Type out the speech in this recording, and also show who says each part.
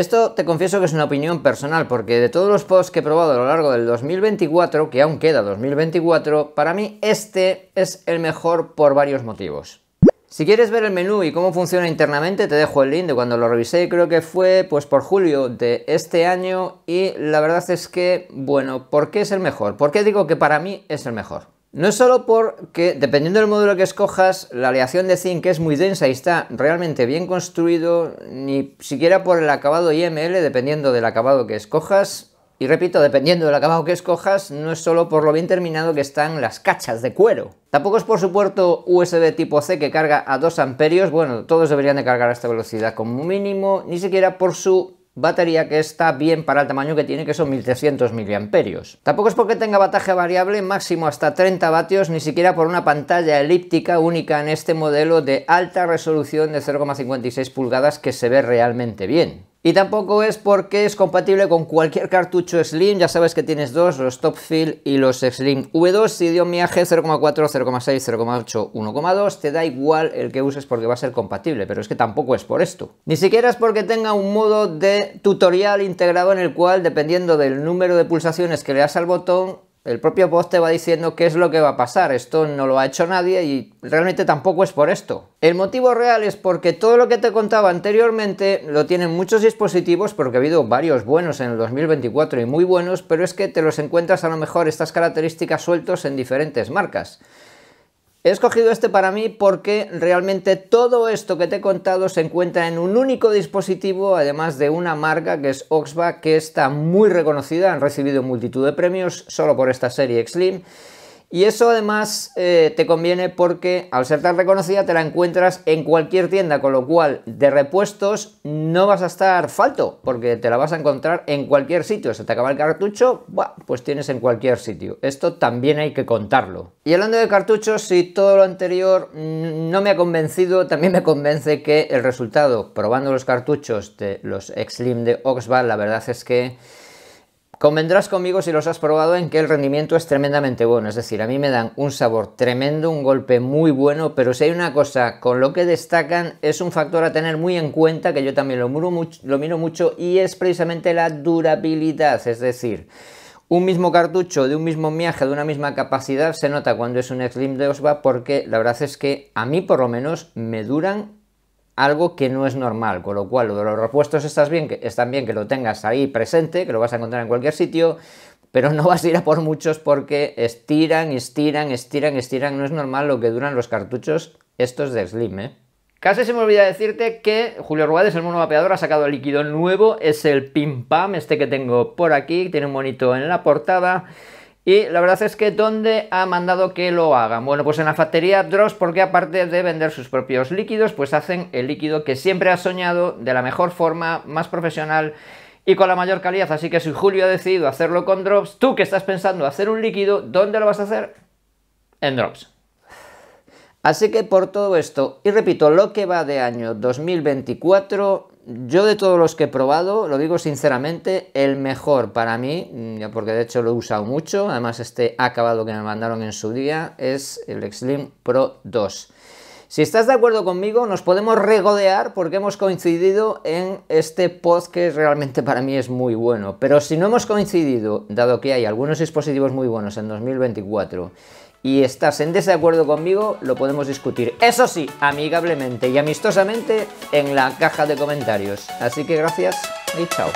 Speaker 1: Esto te confieso que es una opinión personal, porque de todos los posts que he probado a lo largo del 2024, que aún queda 2024, para mí este es el mejor por varios motivos. Si quieres ver el menú y cómo funciona internamente, te dejo el link de cuando lo revisé, creo que fue pues por julio de este año y la verdad es que, bueno, ¿por qué es el mejor? ¿Por qué digo que para mí es el mejor? No es solo porque, dependiendo del módulo que escojas, la aleación de zinc es muy densa y está realmente bien construido, ni siquiera por el acabado IML, dependiendo del acabado que escojas. Y repito, dependiendo del acabado que escojas, no es solo por lo bien terminado que están las cachas de cuero. Tampoco es por su puerto USB tipo C que carga a 2 amperios, bueno, todos deberían de cargar a esta velocidad como mínimo, ni siquiera por su batería que está bien para el tamaño que tiene, que son 1300 miliamperios. Tampoco es porque tenga bataje variable máximo hasta 30 vatios, ni siquiera por una pantalla elíptica única en este modelo de alta resolución de 0,56 pulgadas que se ve realmente bien. Y tampoco es porque es compatible con cualquier cartucho Slim, ya sabes que tienes dos, los Top Fill y los Slim V2, si dio viaje 0,4, 0,6, 0,8, 1,2, te da igual el que uses porque va a ser compatible, pero es que tampoco es por esto. Ni siquiera es porque tenga un modo de tutorial integrado en el cual, dependiendo del número de pulsaciones que le das al botón, el propio voz te va diciendo qué es lo que va a pasar, esto no lo ha hecho nadie y realmente tampoco es por esto. El motivo real es porque todo lo que te contaba anteriormente lo tienen muchos dispositivos porque ha habido varios buenos en el 2024 y muy buenos, pero es que te los encuentras a lo mejor estas características sueltos en diferentes marcas. He escogido este para mí porque realmente todo esto que te he contado se encuentra en un único dispositivo, además de una marca que es Oxba, que está muy reconocida, han recibido multitud de premios solo por esta serie Xlim y eso además eh, te conviene porque al ser tan reconocida te la encuentras en cualquier tienda, con lo cual de repuestos no vas a estar falto, porque te la vas a encontrar en cualquier sitio. Se te acaba el cartucho, pues tienes en cualquier sitio. Esto también hay que contarlo. Y hablando de cartuchos, si todo lo anterior no me ha convencido, también me convence que el resultado probando los cartuchos de los x de Oxbow, la verdad es que Convendrás conmigo si los has probado en que el rendimiento es tremendamente bueno, es decir, a mí me dan un sabor tremendo, un golpe muy bueno, pero si hay una cosa con lo que destacan es un factor a tener muy en cuenta, que yo también lo, miro mucho, y es precisamente la durabilidad, es decir, un mismo cartucho de un mismo miaje, de una misma capacidad, se nota cuando es un Slim de Osva porque la verdad es que a mí por lo menos me duran algo que no es normal, con lo cual lo de los repuestos estás bien, que, están bien que lo tengas ahí presente, que lo vas a encontrar en cualquier sitio, pero no vas a ir a por muchos porque estiran, estiran, estiran, estiran, no es normal lo que duran los cartuchos estos de Slim, ¿eh? Casi se me olvida decirte que Julio Ruades, el mono vapeador, ha sacado el líquido nuevo, es el Pim Pam, este que tengo por aquí, tiene un monito en la portada, y la verdad es que ¿dónde ha mandado que lo hagan? Bueno, pues en la factoría Drops, porque aparte de vender sus propios líquidos, pues hacen el líquido que siempre ha soñado, de la mejor forma, más profesional y con la mayor calidad. Así que si Julio ha decidido hacerlo con Drops, tú que estás pensando hacer un líquido, ¿dónde lo vas a hacer? En Drops. Así que por todo esto, y repito, lo que va de año 2024, yo de todos los que he probado, lo digo sinceramente, el mejor para mí, mm, porque de hecho lo he usado mucho, además este acabado que me mandaron en su día, es el Slim Pro 2. Si estás de acuerdo conmigo, nos podemos regodear porque hemos coincidido en este pod que realmente para mí es muy bueno. Pero si no hemos coincidido, dado que hay algunos dispositivos muy buenos en 2024 y estás en desacuerdo conmigo, lo podemos discutir. Eso sí, amigablemente y amistosamente en la caja de comentarios. Así que gracias y chao.